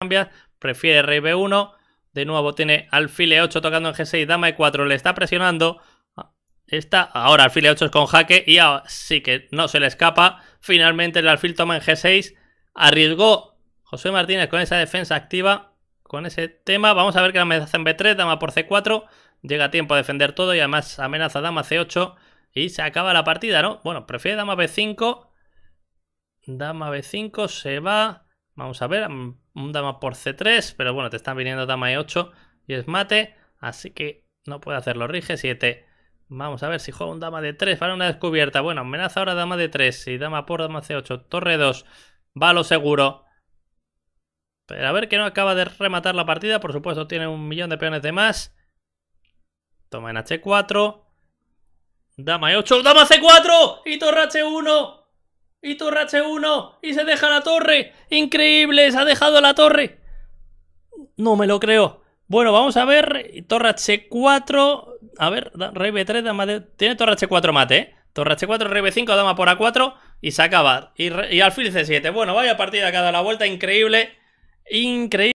cambia, prefiere b 1 de nuevo tiene alfil e8 tocando en g6, dama e4, le está presionando, ah, está ahora alfil e8 es con jaque y sí que no se le escapa, finalmente el alfil toma en g6, arriesgó José Martínez con esa defensa activa, con ese tema, vamos a ver que la amenaza en b3, dama por c4, llega tiempo a defender todo y además amenaza dama c8 y se acaba la partida, ¿no? Bueno, prefiere dama b5, dama b5, se va... Vamos a ver, mm, un dama por C3, pero bueno, te están viniendo dama E8 y es mate, así que no puede hacerlo. Rige 7. Vamos a ver si juega un dama de 3 para una descubierta. Bueno, amenaza ahora dama de 3 y dama por dama C8, torre 2. Va lo seguro. Pero a ver que no acaba de rematar la partida. Por supuesto, tiene un millón de peones de más. Toma en H4. Dama E8, dama C4 y torre H1. Y h 1 y se deja la torre. Increíble, se ha dejado la torre. No me lo creo. Bueno, vamos a ver. Torre H4. A ver, rey B3, dama Tiene Torre H4 mate, ¿eh? Torra H4, rey B5, dama por A4. Y se acaba. Y, y alfil C7. Bueno, vaya partida que ha dado la vuelta. Increíble. Increíble.